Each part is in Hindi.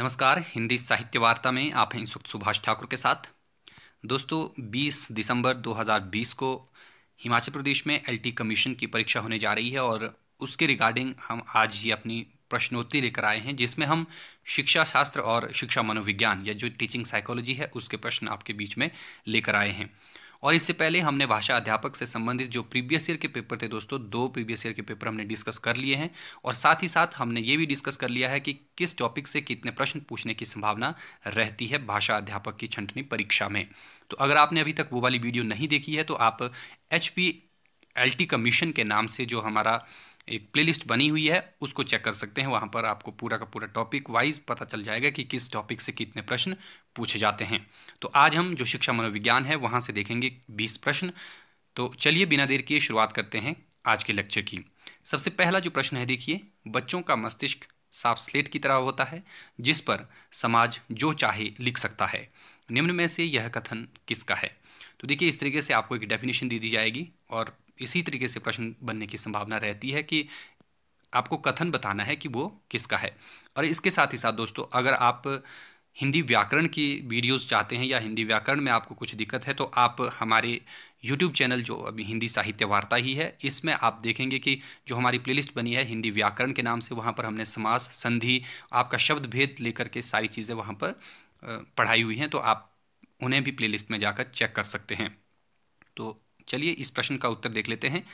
नमस्कार हिंदी साहित्य वार्ता में आप हैं इस वक्त सुभाष ठाकुर के साथ दोस्तों 20 दिसंबर 2020 को हिमाचल प्रदेश में एलटी कमीशन की परीक्षा होने जा रही है और उसके रिगार्डिंग हम आज ये अपनी प्रश्नोत्तरी लेकर आए हैं जिसमें हम शिक्षा शास्त्र और शिक्षा मनोविज्ञान या जो टीचिंग साइकोलॉजी है उसके प्रश्न आपके बीच में लेकर आए हैं और इससे पहले हमने भाषा अध्यापक से संबंधित जो प्रीवियस ईयर के पेपर थे दोस्तों दो प्रीवियस ईयर के पेपर हमने डिस्कस कर लिए हैं और साथ ही साथ हमने ये भी डिस्कस कर लिया है कि किस टॉपिक से कितने प्रश्न पूछने की संभावना रहती है भाषा अध्यापक की छंटनी परीक्षा में तो अगर आपने अभी तक वो वाली वीडियो नहीं देखी है तो आप H P L T commission के नाम से जो हमारा एक प्लेलिस्ट बनी हुई है उसको चेक कर सकते हैं वहाँ पर आपको पूरा का पूरा टॉपिक वाइज पता चल जाएगा कि किस टॉपिक से कितने प्रश्न पूछे जाते हैं तो आज हम जो शिक्षा मनोविज्ञान है वहाँ से देखेंगे बीस प्रश्न तो चलिए बिना देर किए शुरुआत करते हैं आज के लेक्चर की सबसे पहला जो प्रश्न है देखिए बच्चों का मस्तिष्क साफ स्लेट की तरह होता है जिस पर समाज जो चाहे लिख सकता है निम्न में से यह कथन किसका है तो देखिए इस तरीके से आपको एक डेफिनेशन दे दी जाएगी और इसी तरीके से प्रश्न बनने की संभावना रहती है कि आपको कथन बताना है कि वो किसका है और इसके साथ ही साथ दोस्तों अगर आप हिंदी व्याकरण की वीडियोस चाहते हैं या हिंदी व्याकरण में आपको कुछ दिक्कत है तो आप हमारे यूट्यूब चैनल जो अभी हिंदी साहित्य वार्ता ही है इसमें आप देखेंगे कि जो हमारी प्लेलिस्ट बनी है हिंदी व्याकरण के नाम से वहाँ पर हमने समास संधि आपका शब्द भेद लेकर के सारी चीज़ें वहाँ पर पढ़ाई हुई हैं तो आप उन्हें भी प्लेलिस्ट में जाकर चेक कर सकते हैं तो चलिए इस प्रश्न का उत्तर देख लेते हैं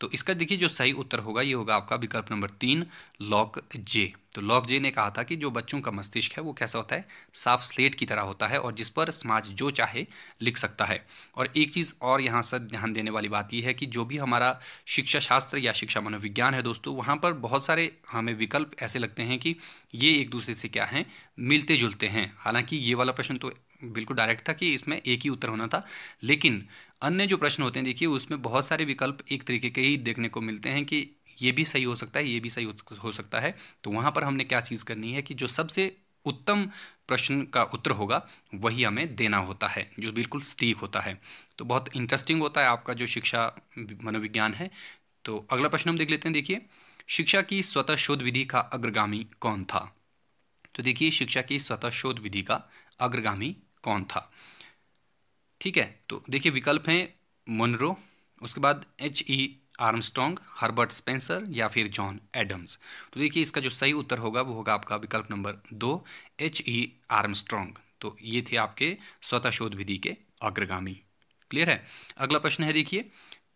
तो इसका देखिए जो सही उत्तर होगा ये होगा आपका विकल्प नंबर तीन लॉक जे तो लॉक जे ने कहा था कि जो बच्चों का मस्तिष्क है वो कैसा होता है साफ स्लेट की तरह होता है और जिस पर समाज जो चाहे लिख सकता है और एक चीज़ और यहाँ से ध्यान देने वाली बात यह है कि जो भी हमारा शिक्षा शास्त्र या शिक्षा मनोविज्ञान है दोस्तों वहाँ पर बहुत सारे हमें विकल्प ऐसे लगते हैं कि ये एक दूसरे से क्या हैं मिलते जुलते हैं हालांकि ये वाला प्रश्न तो बिल्कुल डायरेक्ट था कि इसमें एक ही उत्तर होना था लेकिन अन्य जो प्रश्न होते हैं देखिए उसमें बहुत सारे विकल्प एक तरीके के ही देखने को मिलते हैं कि ये भी सही हो सकता है ये भी सही हो सकता है तो वहाँ पर हमने क्या चीज़ करनी है कि जो सबसे उत्तम प्रश्न का उत्तर होगा वही हमें देना होता है जो बिल्कुल स्टीक होता है तो बहुत इंटरेस्टिंग होता है आपका जो शिक्षा मनोविज्ञान है तो अगला प्रश्न हम देख लेते हैं देखिए शिक्षा की स्वतः शोध विधि का अग्रगामी कौन था तो देखिए शिक्षा की स्वतः शोध विधि का अग्रगामी कौन था ठीक है तो देखिए विकल्प हैं मनरो उसके बाद H E Armstrong Herbert Spencer या फिर जॉन एडम्स तो देखिए इसका जो सही उत्तर होगा वो होगा आपका विकल्प नंबर दो एच ई आर्मस्ट्रॉन्ग तो ये थे आपके स्वतः शोध विधि के अग्रगामी क्लियर है अगला प्रश्न है देखिए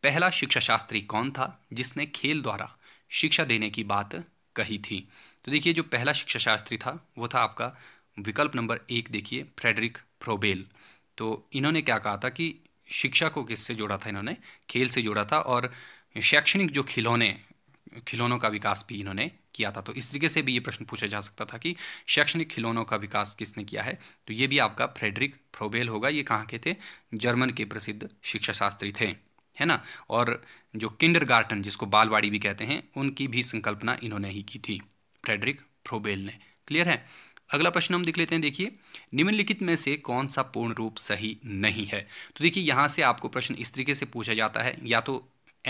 पहला शिक्षा शास्त्री कौन था जिसने खेल द्वारा शिक्षा देने की बात कही थी तो देखिए जो पहला शिक्षा शास्त्री था वो था आपका विकल्प नंबर एक देखिए फ्रेडरिक फ्रोबेल तो इन्होंने क्या कहा था कि शिक्षा को किससे जोड़ा था इन्होंने खेल से जोड़ा था और शैक्षणिक जो खिलौने खिलौनों का विकास भी इन्होंने किया था तो इस तरीके से भी ये प्रश्न पूछा जा सकता था कि शैक्षणिक खिलौनों का विकास किसने किया है तो ये भी आपका फ्रेडरिक फ्रोबेल होगा ये कहाँ के थे जर्मन के प्रसिद्ध शिक्षा शास्त्री थे है ना और जो किंडर गार्टन जिसको बालवाड़ी भी कहते हैं उनकी भी संकल्पना इन्होंने ही की थी फ्रेडरिक फ्रोबेल ने क्लियर है अगला प्रश्न हम देख लेते हैं देखिए निम्नलिखित में से कौन सा पूर्ण रूप सही नहीं है तो देखिए यहाँ से आपको प्रश्न इस तरीके से पूछा जाता है या तो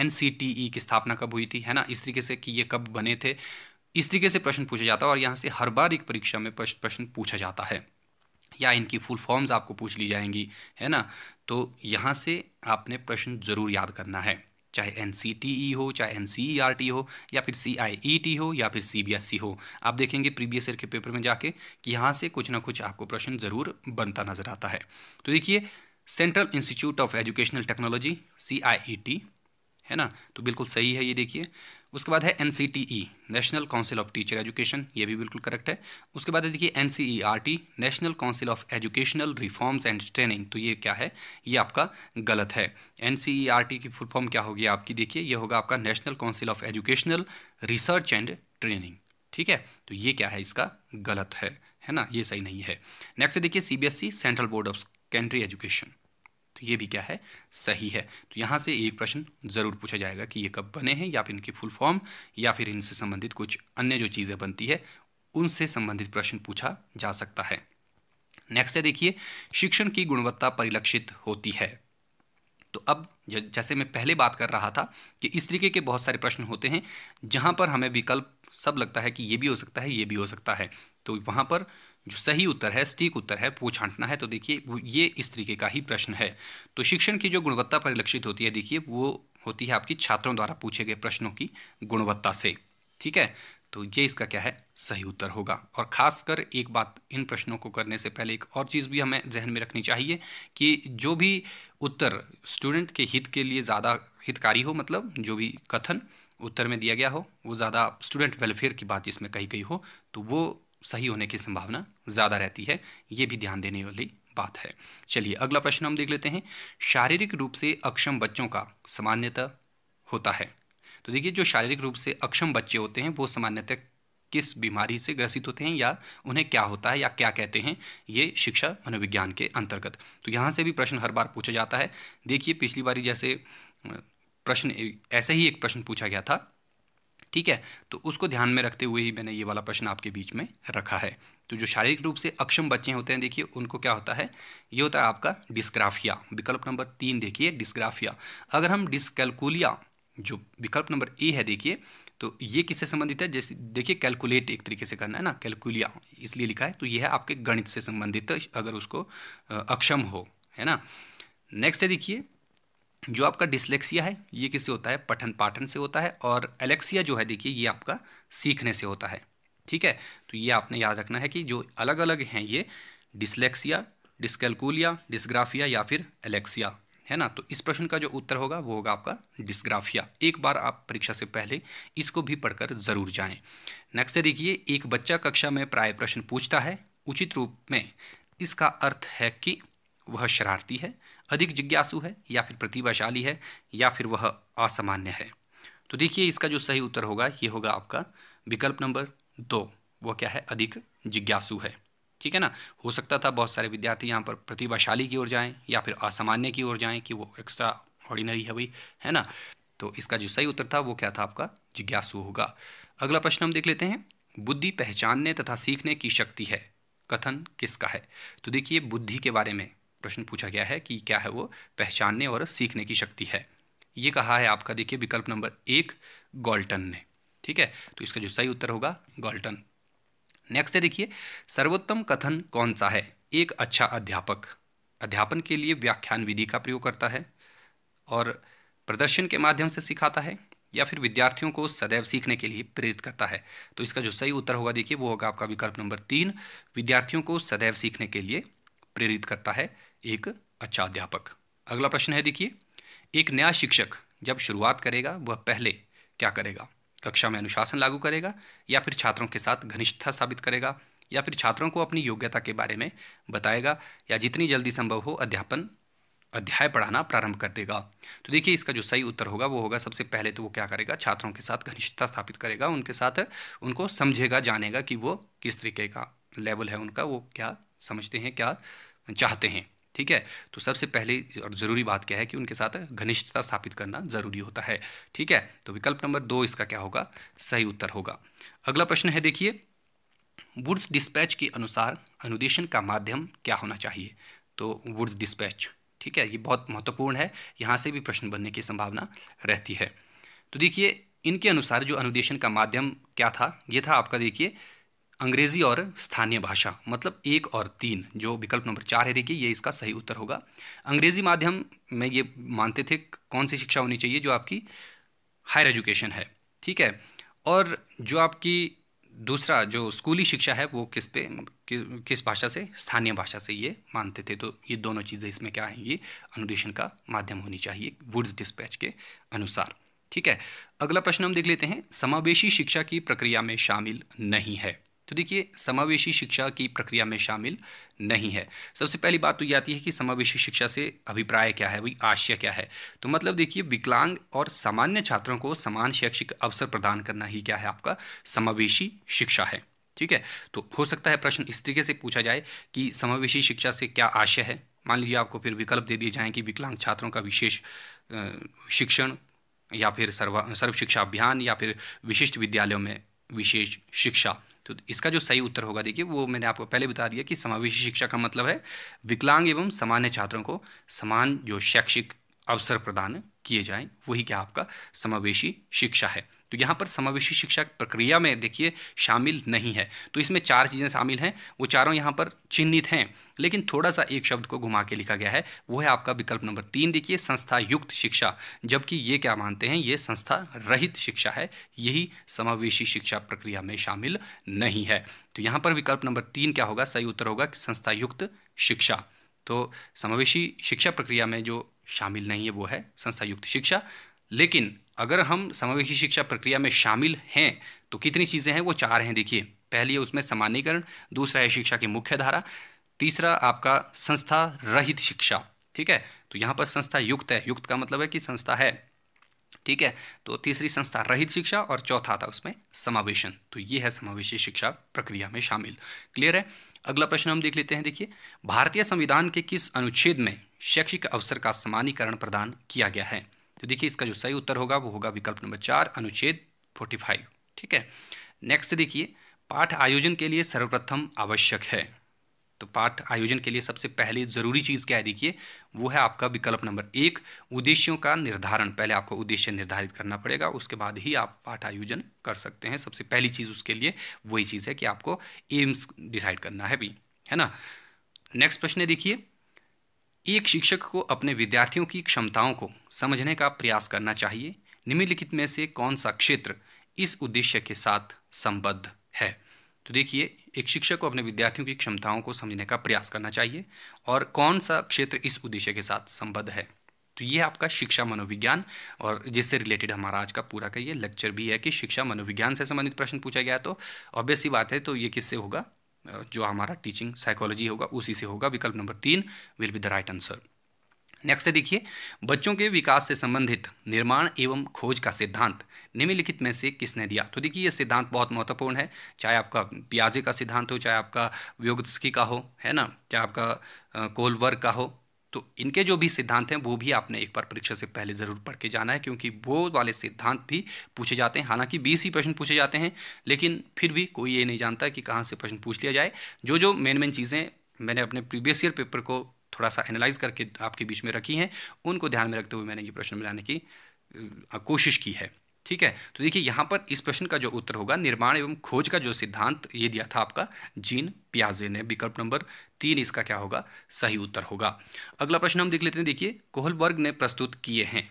एन e की स्थापना कब हुई थी है ना इस तरीके से कि ये कब बने थे इस तरीके से प्रश्न पूछा जाता है और यहाँ से हर बार एक परीक्षा में प्रश्न पूछा जाता है या इनकी फुल फॉर्म्स आपको पूछ ली जाएंगी है ना तो यहाँ से आपने प्रश्न ज़रूर याद करना है चाहे एन सी टी ई हो चाहे N C E R T हो या फिर सी आई ई टी हो या फिर सी बी एस सी हो आप देखेंगे प्रीवियस ईयर के पेपर में जाके कि यहाँ से कुछ ना कुछ आपको प्रश्न ज़रूर बनता नज़र आता है तो देखिए central institute of educational technology C I E T है ना तो बिल्कुल सही है ये देखिए उसके बाद है N national council of teacher education ये भी बिल्कुल करेक्ट है उसके बाद है देखिए N national council of educational reforms and training तो ये क्या है ये आपका गलत है एन e की फुल फॉर्म क्या होगी आपकी देखिए ये होगा आपका national council of educational research and training ठीक है तो ये क्या है इसका गलत है है ना ये सही नहीं है नेक्स्ट देखिए E central board of secondary education तो ये भी क्या है सही है तो यहाँ से एक प्रश्न ज़रूर पूछा जाएगा कि ये कब बने हैं या फिर इनकी फुल फॉर्म या फिर इनसे संबंधित कुछ अन्य जो चीज़ें बनती है उनसे संबंधित प्रश्न पूछा जा सकता है नेक्स्ट है देखिए शिक्षण की गुणवत्ता परिलक्षित होती है तो अब जैसे मैं पहले बात कर रहा था कि इस तरीके के बहुत सारे प्रश्न होते हैं जहाँ पर हमें विकल्प सब लगता है कि ये भी हो सकता है ये भी हो सकता है तो वहाँ पर जो सही उत्तर है सटीक उत्तर है वो छांटना है तो देखिए ये इस तरीके का ही प्रश्न है तो शिक्षण की जो गुणवत्ता परिलक्षित होती है देखिए वो होती है आपकी छात्रों द्वारा पूछे गए प्रश्नों की गुणवत्ता से ठीक है तो ये इसका क्या है सही उत्तर होगा और खासकर एक बात इन प्रश्नों को करने से पहले एक और चीज़ भी हमें जहन में रखनी चाहिए कि जो भी उत्तर स्टूडेंट के हित के लिए ज़्यादा हितकारी हो मतलब जो भी कथन उत्तर में दिया गया हो वो ज़्यादा स्टूडेंट वेलफेयर की बात जिसमें कही गई हो तो वो सही होने की संभावना ज़्यादा रहती है ये भी ध्यान देने वाली बात है चलिए अगला प्रश्न हम देख लेते हैं शारीरिक रूप से अक्षम बच्चों का सामान्यतः होता है तो देखिए जो शारीरिक रूप से अक्षम बच्चे होते हैं वो सामान्यतः किस बीमारी से ग्रसित होते हैं या उन्हें क्या होता है या क्या कहते हैं ये शिक्षा मनोविज्ञान के अंतर्गत तो यहाँ से भी प्रश्न हर बार पूछा जाता है देखिए पिछली बारी जैसे प्रश्न ऐसे ही एक प्रश्न पूछा गया था ठीक है तो उसको ध्यान में रखते हुए ही मैंने ये वाला प्रश्न आपके बीच में रखा है तो जो शारीरिक रूप से अक्षम बच्चे होते हैं देखिए उनको क्या होता है ये होता है आपका डिस्क्राफिया विकल्प नंबर तीन देखिए डिस्क्राफिया अगर हम डिस्कैलकुलिया जो विकल्प नंबर ए है देखिए तो ये किससे संबंधित है जैसे देखिए कैलकुलेट एक तरीके से करना है ना कैलकुलिया इसलिए लिखा है तो यह है आपके गणित से संबंधित अगर उसको अक्षम हो है ना नेक्स्ट है देखिए जो आपका डिसलेक्सिया है ये किससे होता है पठन पाठन से होता है और एलेक्सिया जो है देखिए ये आपका सीखने से होता है ठीक है तो ये आपने याद रखना है कि जो अलग अलग हैं ये डिसलेक्सिया डिस्कैलकुलिया डिस्ग्राफिया या फिर एलेक्सिया है ना तो इस प्रश्न का जो उत्तर होगा वो होगा आपका डिस्ग्राफिया एक बार आप परीक्षा से पहले इसको भी पढ़कर ज़रूर जाएं नेक्स्ट देखिए एक बच्चा कक्षा में प्राय प्रश्न पूछता है उचित रूप में इसका अर्थ है कि वह शरारती है अधिक जिज्ञासु है या फिर प्रतिभाशाली है या फिर वह असामान्य है तो देखिए इसका जो सही उत्तर होगा ये होगा आपका विकल्प नंबर दो वह क्या है अधिक जिज्ञासु है ठीक है ना हो सकता था बहुत सारे विद्यार्थी यहाँ पर प्रतिभाशाली की ओर जाएं या फिर असामान्य की ओर जाएं कि वो एक्स्ट्रा ऑर्डिनरी है भाई है ना तो इसका जो सही उत्तर था वो क्या था आपका जिज्ञासु होगा अगला प्रश्न हम देख लेते हैं बुद्धि पहचानने तथा सीखने की शक्ति है कथन किसका है तो देखिए बुद्धि के बारे में प्रश्न पूछा गया है कि क्या है वो पहचानने और सीखने की शक्ति है ये कहा है आपका देखिए विकल्प नंबर एक गॉल्टन ने ठीक है तो इसका जो सही उत्तर होगा गॉल्टन नेक्स्ट है देखिए सर्वोत्तम कथन कौन सा है एक अच्छा अध्यापक अध्यापन के लिए व्याख्यान विधि का प्रयोग करता है और प्रदर्शन के माध्यम से सिखाता है या फिर विद्यार्थियों को सदैव सीखने के लिए प्रेरित करता है तो इसका जो सही उत्तर होगा देखिए वो होगा आपका विकल्प नंबर तीन विद्यार्थियों को सदैव सीखने के लिए प्रेरित करता है एक अच्छा अध्यापक अगला प्रश्न है देखिए एक नया शिक्षक जब शुरुआत करेगा वह पहले क्या करेगा कक्षा में अनुशासन लागू करेगा या फिर छात्रों के साथ घनिष्ठता स्थापित करेगा या फिर छात्रों को अपनी योग्यता के बारे में बताएगा या जितनी जल्दी संभव हो अध्यापन अध्याय पढ़ाना प्रारंभ कर देगा तो देखिए इसका जो सही उत्तर होगा वो होगा सबसे पहले तो वो क्या करेगा छात्रों के साथ घनिष्ठता स्थापित करेगा उनके साथ उनको समझेगा जानेगा कि वो किस तरीके का लेवल है उनका वो क्या समझते हैं क्या चाहते हैं ठीक है तो सबसे पहले और ज़रूरी बात क्या है कि उनके साथ घनिष्ठता स्थापित करना ज़रूरी होता है ठीक है तो विकल्प नंबर दो इसका क्या होगा सही उत्तर होगा अगला प्रश्न है देखिए वुड्स डिस्पैच के अनुसार अनुदेशन का माध्यम क्या होना चाहिए तो वुड्स डिस्पैच ठीक है ये बहुत महत्वपूर्ण है यहाँ से भी प्रश्न बनने की संभावना रहती है तो देखिए इनके अनुसार जो अनुदेशन का माध्यम क्या था ये था आपका देखिए अंग्रेजी और स्थानीय भाषा मतलब एक और तीन जो विकल्प नंबर चार है देखिए ये इसका सही उत्तर होगा अंग्रेजी माध्यम में ये मानते थे कौन सी शिक्षा होनी चाहिए जो आपकी हायर एजुकेशन है ठीक है और जो आपकी दूसरा जो स्कूली शिक्षा है वो किस पे कि, किस भाषा से स्थानीय भाषा से ये मानते थे तो ये दोनों चीज़ें इसमें क्या हैं ये अनुदेशन का माध्यम होनी चाहिए वुड्स डिस्पैच के अनुसार ठीक है अगला प्रश्न हम देख लेते हैं समावेशी शिक्षा की प्रक्रिया में शामिल नहीं है तो देखिए समावेशी शिक्षा की प्रक्रिया में शामिल नहीं है सबसे पहली बात तो ये आती है कि समावेशी शिक्षा से अभिप्राय क्या है वही आशय क्या है तो मतलब देखिए विकलांग और सामान्य छात्रों को समान शैक्षिक अवसर प्रदान करना ही क्या है आपका समावेशी शिक्षा है ठीक है तो हो सकता है प्रश्न इस तरीके से पूछा जाए कि समावेशी शिक्षा से क्या आशय है मान लीजिए आपको फिर विकल्प दे दिए जाएँ कि विकलांग छात्रों का विशेष शिक्षण या फिर सर्व सर्व शिक्षा अभियान या फिर विशिष्ट विद्यालयों में विशेष शिक्षा तो इसका जो सही उत्तर होगा देखिए वो मैंने आपको पहले बता दिया कि समावेशी शिक्षा का मतलब है विकलांग एवं सामान्य छात्रों को समान जो शैक्षिक अवसर प्रदान किए जाएं वही क्या आपका समावेशी शिक्षा है तो यहाँ पर समावेशी शिक्षा प्रक्रिया में देखिए शामिल नहीं है तो इसमें चार चीज़ें शामिल हैं वो चारों यहाँ पर चिन्हित हैं लेकिन थोड़ा सा एक शब्द को घुमा के लिखा गया है वो है आपका विकल्प नंबर तीन देखिए संस्था युक्त शिक्षा जबकि ये क्या मानते हैं ये संस्था रहित शिक्षा है यही समावेशी शिक्षा प्रक्रिया में शामिल नहीं है तो यहाँ पर विकल्प नंबर तीन क्या होगा सही उत्तर होगा संस्था युक्त शिक्षा तो समावेशी शिक्षा प्रक्रिया में जो शामिल नहीं है वो है संस्था युक्त शिक्षा लेकिन अगर हम समावेशी शिक्षा प्रक्रिया में शामिल हैं तो कितनी चीज़ें हैं वो चार हैं देखिए पहली है उसमें सामान्यकरण दूसरा है शिक्षा की मुख्य धारा तीसरा आपका संस्था रहित शिक्षा ठीक है तो यहाँ पर संस्था युक्त है युक्त का मतलब है कि संस्था है ठीक है तो तीसरी संस्था रहित शिक्षा और चौथा था उसमें समावेशन तो ये है समावेशी शिक्षा प्रक्रिया में शामिल क्लियर है अगला प्रश्न हम देख लेते हैं देखिए भारतीय संविधान के किस अनुच्छेद में शैक्षिक अवसर का समानीकरण प्रदान किया गया है तो देखिए इसका जो सही उत्तर होगा वो होगा विकल्प नंबर चार अनुच्छेद फोर्टी फाइव ठीक है नेक्स्ट देखिए पाठ आयोजन के लिए सर्वप्रथम आवश्यक है तो पाठ आयोजन के लिए सबसे पहले ज़रूरी चीज़ क्या है देखिए वो है आपका विकल्प नंबर एक उद्देश्यों का निर्धारण पहले आपको उद्देश्य निर्धारित करना पड़ेगा उसके बाद ही आप पाठ आयोजन कर सकते हैं सबसे पहली चीज़ उसके लिए वही चीज़ है कि आपको एम्स डिसाइड करना है भी है ना नेक्स्ट प्रश्न देखिए एक शिक्षक को अपने विद्यार्थियों की क्षमताओं को समझने का प्रयास करना चाहिए निम्नलिखित में से कौन सा क्षेत्र इस उद्देश्य के साथ संबद्ध है तो देखिए एक शिक्षक को अपने विद्यार्थियों की क्षमताओं को समझने का प्रयास करना चाहिए और कौन सा क्षेत्र इस उद्देश्य के साथ संबद्ध है तो ये आपका शिक्षा मनोविज्ञान और जिससे रिलेटेड हमारा आज का पूरा का ये लेक्चर भी है कि शिक्षा मनोविज्ञान से संबंधित प्रश्न पूछा गया तो ऑब्वियस ही बात है तो ये किससे होगा जो हमारा टीचिंग साइकोलॉजी होगा उसी से होगा विकल्प नंबर तीन will be the right answer next है देखिए बच्चों के विकास से संबंधित निर्माण एवं खोज का सिद्धांत निम्नलिखित में से किसने दिया तो देखिए ये सिद्धांत बहुत महत्वपूर्ण है चाहे आपका पियाजे का सिद्धांत हो चाहे आपका व्योगी का हो है ना चाहे आपका कोलवर का हो तो इनके जो भी सिद्धांत हैं वो भी आपने एक बार परीक्षा से पहले ज़रूर पढ़ के जाना है क्योंकि वो वाले सिद्धांत भी पूछे जाते हैं हालांकि बीस ही प्रश्न पूछे जाते हैं लेकिन फिर भी कोई ये नहीं जानता कि कहाँ से प्रश्न पूछ लिया जाए जो जो मेन मेन चीज़ें मैंने अपने प्रीवियस ईयर पेपर को थोड़ा सा एनालाइज करके आपके बीच में रखी हैं उनको ध्यान में रखते हुए मैंने ये प्रश्न मिलाने की कोशिश की है ठीक है तो देखिए यहाँ पर इस प्रश्न का जो उत्तर होगा निर्माण एवं खोज का जो सिद्धांत ये दिया था आपका जीन प्याजे ने विकल्प नंबर तीन इसका क्या होगा सही उत्तर होगा अगला प्रश्न हम देख लेते हैं देखिए कोहलबर्ग ने प्रस्तुत किए हैं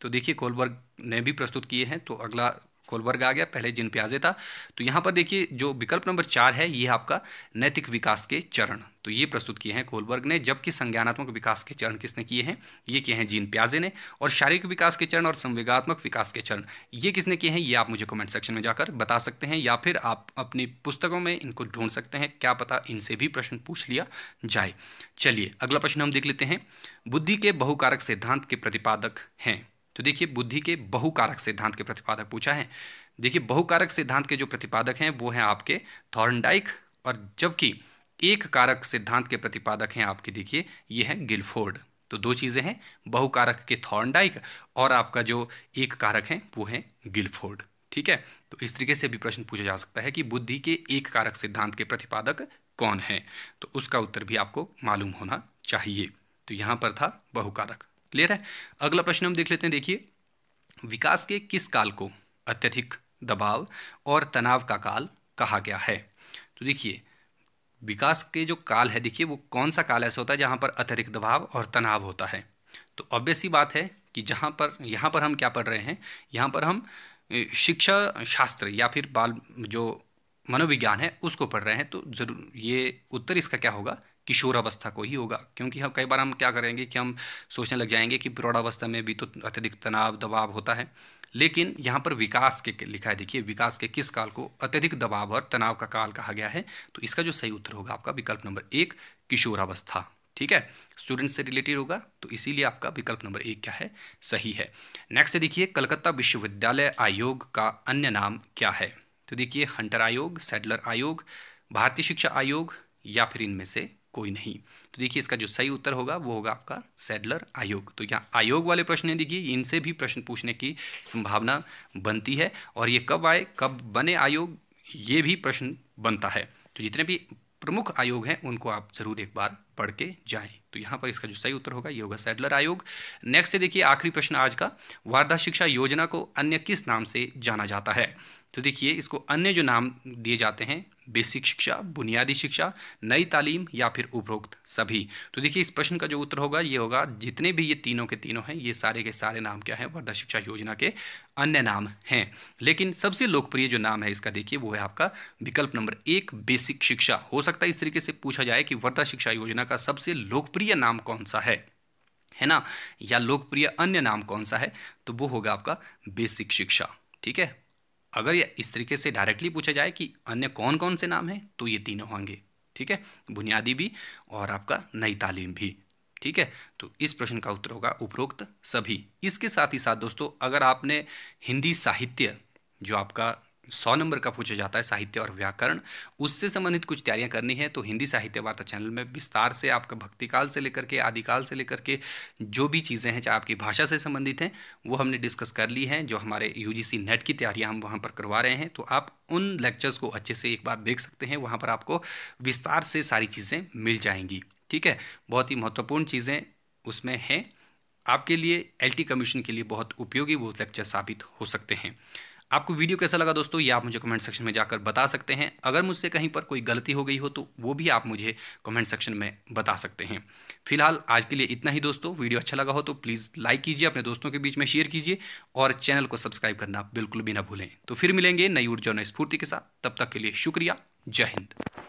तो देखिए कोहलबर्ग ने भी प्रस्तुत किए हैं तो अगला कोलबर्ग आ गया पहले जिन प्याजे था तो यहाँ पर देखिए जो विकल्प नंबर चार है ये आपका नैतिक विकास के चरण तो ये प्रस्तुत किए हैं कोलबर्ग ने जबकि संज्ञानात्मक विकास के चरण किसने किए हैं ये किए हैं जीन प्याजे ने और शारीरिक विकास के चरण और संवेगात्मक विकास के चरण ये किसने किए हैं ये आप मुझे कमेंट सेक्शन में जाकर बता सकते हैं या फिर आप अपनी पुस्तकों में इनको ढूंढ सकते हैं क्या पता इनसे भी प्रश्न पूछ लिया जाए चलिए अगला प्रश्न हम देख लेते हैं बुद्धि के बहुकारक सिद्धांत के प्रतिपादक हैं तो देखिए बुद्धि के बहुकारक सिद्धांत के प्रतिपादक पूछा है देखिए बहुकारक सिद्धांत के जो प्रतिपादक हैं वो हैं आपके थॉर्नडाइक और जबकि एक कारक सिद्धांत के प्रतिपादक हैं आपके देखिए ये हैं गिलफोर्ड तो दो चीज़ें हैं बहुकारक के थॉर्नडाइक और आपका जो एक कारक है वो है गिलफोर्ड ठीक है तो इस तरीके से भी प्रश्न पूछा जा सकता है कि बुद्धि के एक कारक सिद्धांत के प्रतिपादक कौन है तो उसका उत्तर भी आपको मालूम होना चाहिए तो यहाँ पर था बहुकारक क्लियर है अगला प्रश्न हम देख लेते हैं देखिए विकास के किस काल को अत्यधिक दबाव और तनाव का काल कहा गया है तो देखिए विकास के जो काल है देखिए वो कौन सा काल ऐसा होता है जहाँ पर अत्यधिक दबाव और तनाव होता है तो ऑब्वियस ही बात है कि जहाँ पर यहाँ पर हम क्या पढ़ रहे हैं यहाँ पर हम शिक्षा शास्त्र या फिर बाल जो मनोविज्ञान है उसको पढ़ रहे हैं तो जरूर ये उत्तर इसका क्या होगा किशोरावस्था को ही होगा क्योंकि हम कई बार हम क्या करेंगे कि हम सोचने लग जाएंगे कि प्रौढ़ावस्था में भी तो अत्यधिक तनाव दबाव होता है लेकिन यहाँ पर विकास के लिखा है देखिए विकास के किस काल को अत्यधिक दबाव और तनाव का काल कहा गया है तो इसका जो सही उत्तर होगा आपका विकल्प नंबर एक किशोरावस्था ठीक है स्टूडेंट से रिलेटेड होगा तो इसीलिए आपका विकल्प नंबर एक क्या है सही है नेक्स्ट देखिए कलकत्ता विश्वविद्यालय आयोग का अन्य नाम क्या है तो देखिए हंटर आयोग सेडलर आयोग भारतीय शिक्षा आयोग या फिर इनमें से कोई नहीं तो देखिए इसका जो सही उत्तर होगा वो होगा आपका सेडलर आयोग तो यहाँ आयोग वाले प्रश्न देखिए इनसे भी प्रश्न पूछने की संभावना बनती है और ये कब आए कब बने आयोग ये भी प्रश्न बनता है तो जितने भी प्रमुख आयोग हैं उनको आप जरूर एक बार पढ़ के जाएं तो यहाँ पर इसका जो सही उत्तर होगा ये होगा सेडलर आयोग नेक्स्ट से देखिए आखिरी प्रश्न आज का वार्धा शिक्षा योजना को अन्य किस नाम से जाना जाता है तो देखिए इसको अन्य जो नाम दिए जाते हैं बेसिक शिक्षा बुनियादी शिक्षा नई तालीम या फिर उपरोक्त सभी तो देखिए इस प्रश्न का जो उत्तर होगा ये होगा जितने भी ये तीनों के तीनों हैं ये सारे के सारे नाम क्या हैं वर्धा शिक्षा योजना के अन्य नाम हैं लेकिन सबसे लोकप्रिय जो नाम है इसका देखिए वो है आपका विकल्प नंबर एक बेसिक शिक्षा हो सकता है इस तरीके से पूछा जाए कि वर्धा शिक्षा योजना का सबसे लोकप्रिय नाम कौन सा है है ना या लोकप्रिय अन्य नाम कौन सा है तो वो होगा आपका बेसिक शिक्षा ठीक है अगर ये इस तरीके से डायरेक्टली पूछा जाए कि अन्य कौन कौन से नाम हैं तो ये तीनों होंगे ठीक है बुनियादी भी और आपका नई तालीम भी ठीक है तो इस प्रश्न का उत्तर होगा उपरोक्त सभी इसके साथ ही साथ दोस्तों अगर आपने हिंदी साहित्य जो आपका सौ नंबर का पूछा जाता है साहित्य और व्याकरण उससे संबंधित कुछ तैयारियां करनी है तो हिंदी साहित्य वार्ता चैनल में विस्तार से आपका भक्तिकाल से लेकर के आदिकाल से लेकर के जो भी चीज़ें हैं चाहे आपकी भाषा से संबंधित हैं वो हमने डिस्कस कर ली हैं जो हमारे यूजीसी नेट की तैयारियां हम वहाँ पर करवा रहे हैं तो आप उन लेक्चर्स को अच्छे से एक बार देख सकते हैं वहाँ पर आपको विस्तार से सारी चीज़ें मिल जाएंगी ठीक है बहुत ही महत्वपूर्ण चीज़ें उसमें हैं आपके लिए एल कमीशन के लिए बहुत उपयोगी वो लेक्चर साबित हो सकते हैं आपको वीडियो कैसा लगा दोस्तों ये आप मुझे कमेंट सेक्शन में जाकर बता सकते हैं अगर मुझसे कहीं पर कोई गलती हो गई हो तो वो भी आप मुझे कमेंट सेक्शन में बता सकते हैं फिलहाल आज के लिए इतना ही दोस्तों वीडियो अच्छा लगा हो तो प्लीज़ लाइक कीजिए अपने दोस्तों के बीच में शेयर कीजिए और चैनल को सब्सक्राइब करना बिल्कुल भी ना भूलें तो फिर मिलेंगे नई ऊर्जा नई स्फूर्ति के साथ तब तक के लिए शुक्रिया जय हिंद